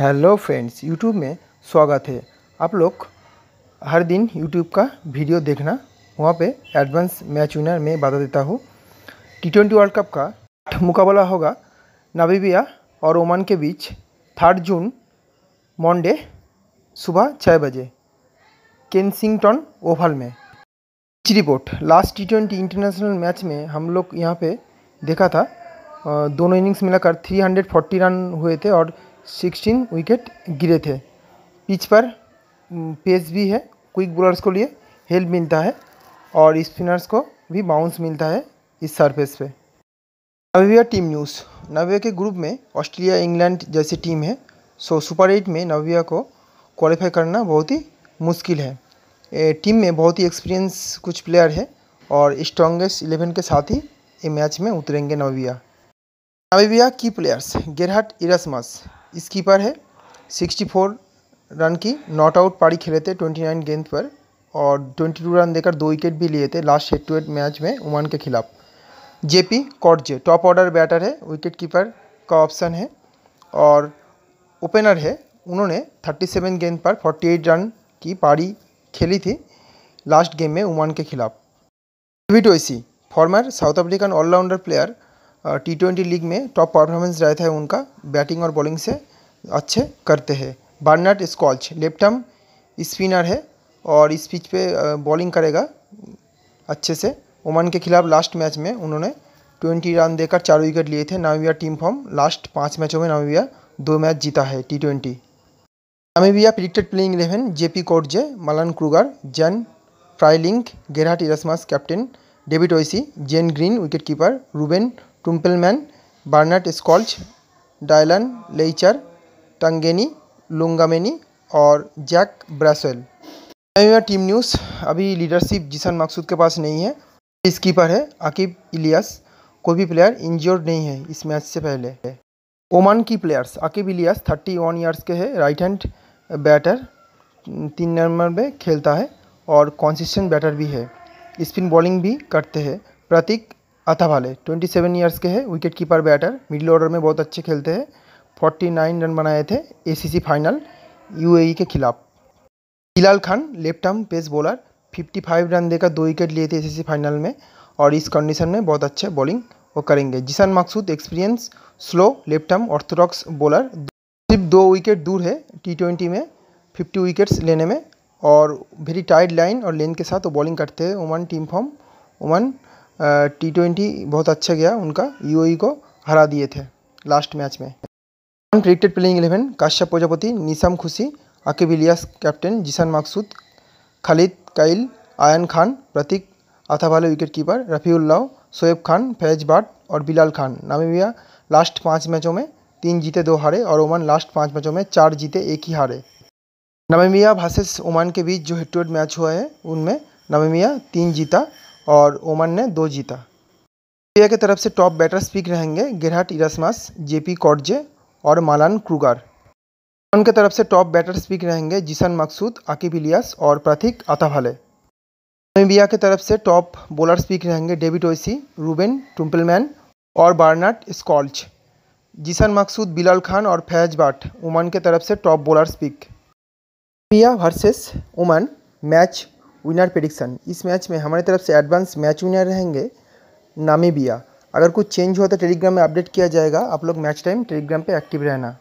hello friends YouTube में स्वागत है आप लोग हर दिन यूट्यूब का वीडियो देखना वहाँ पे एडवांस मैच विनर में बता देता हूँ टी ट्वेंटी वर्ल्ड कप का मुकाबला होगा नामीबिया और ओमान के बीच थर्ड जून मंडे सुबह छः बजे केंसिंगटन ओवल में report last T twenty international match में हम लोग यहाँ पे देखा था दोनों इनिंग्स मिलाकर 340 रन हुए थे और सिक्सटीन विकेट गिरे थे पिच पर पेस भी है क्विक बॉलर्स को लिए हेल्प मिलता है और स्पिनर्स को भी बाउंस मिलता है इस सरफेस पे नवेविया टीम न्यूज़ नवेविया के ग्रुप में ऑस्ट्रेलिया इंग्लैंड जैसी टीम है सो सुपर एट में नवेविया को क्वालिफाई करना बहुत ही मुश्किल है ए, टीम में बहुत ही एक्सपीरियंस कुछ प्लेयर है और स्ट्रॉन्गेस्ट इलेवन के साथ ही ये मैच में उतरेंगे नवेविया नविया की प्लेयर्स गेरहाट इरासमस स्कीपर है 64 रन की नॉट आउट पारी खेले थे 29 गेंद पर और 22 रन देकर दो विकेट भी लिए थे last head to head match में ओमान के खिलाफ JP Kotze top order batter है विकेट कीपर का ऑप्शन है और ओपनर है उन्होंने 37 गेंद पर 48 रन की पारी खेली थी लास्ट गेम में ओमान के खिलाफ David Wiese former South African all-rounder player T twenty league में टॉप परफॉर्मेंस रहता है उनका बैटिंग और बॉलिंग से अच्छे करते हैं Bernard Scholtz left arm spinner है और इस पिच पे बॉलिंग करेगा अच्छे से ओमान के खिलाफ लास्ट मैच में उन्होंने ट्वेंटी रन देकर चार विकेट लिए थे नामिबिया टीम फॉर्म लास्ट पाँच मैचों में नामिबिया दो मैच जीता है T twenty Namibia predicted playing eleven J P Kotze Malan Kruger Jan Frylinck Gerhard Erasmus captain David Wiese Zane Green wicket keeper Ruben Trumpelmann Bernard Scholtz Dylan Leicher Tangeni Lungameni और Jack Brassell team news अभी leadership Zeeshan Maqsood के पास नहीं है skipper है आकिब इलियास कोई भी player injured नहीं है इस मैच से पहले ओमान की players Aqib Ilyas thirty one के है राइट हैंड बैटर तीन नंबर में खेलता है और कॉन्सिस्टेंट बैटर भी है स्पिन बॉलिंग भी करते हैं प्रतीक ट्वेंटी 27 ईयर्स के हैं wicket keeper batter middle order में बहुत अच्छे खेलते हैं 49 रन बनाए थे एसीसी फाइनल यूएई के खिलाफ Hilal Khan left arm pace bowler 55 run देकर दो विकेट लिए थे एसीसी फाइनल में और इस कंडीशन में बहुत अच्छे बॉलिंग वो करेंगे Zeeshan Maqsood experience slow left arm orthodox bowler सिर्फ दो विकेट दूर है टी में फिफ्टी विकेट्स लेने में और वेरी टाइट लाइन और लेंथ के साथ वो बॉलिंग करते हैं Oman team form Oman T twenty बहुत अच्छा गया उनका यू e को हरा दिए थे लास्ट मैच में cricket playing eleven Kashyap Prajapati Naseem Khushi Aqib Ilyas captain Zeeshan Maqsood Khalid Kail Ayaan Khan Pratik Athavale wicket keeper Rafiullah Shoaib Khan Fayyaz Butt और बिलाल खान नामीबिया लास्ट पाँच मैचों में तीन जीते दो हारे और ओमान लास्ट पाँच मैचों में चार जीते एक ही हारे नामीबिया भासेस ओमान के बीच जो हेड टू हेड मैच हुआ है उनमें नामीबिया तीन जीता और ओमन ने दो जीता इंडिया की तरफ से टॉप बैटर स्पीक रहेंगे गिरहट इरासमास जेपी कॉर्जे और मालान क्रूगार ओमान की तरफ से टॉप बैटर स्पीक रहेंगे जिसान मकसूद आकिब इलियास और प्रतीक अताभाले नामीबिया की तरफ से टॉप बोलर स्पिक रहेंगे डेविड ओसी रूबेन टुम्पलमैन और बार्नार्ड स्कॉल्च जिसान मकसूद बिलाल खान और फैज बाट ओमान के तरफ से top bowler pick India versus Oman match winner prediction इस मैच में हमारे तरफ से एडवांस मैच विनर रहेंगे नामीबिया अगर कुछ चेंज हुआ तो टेलीग्राम में अपडेट किया जाएगा आप लोग मैच टाइम टेलीग्राम पे एक्टिव रहना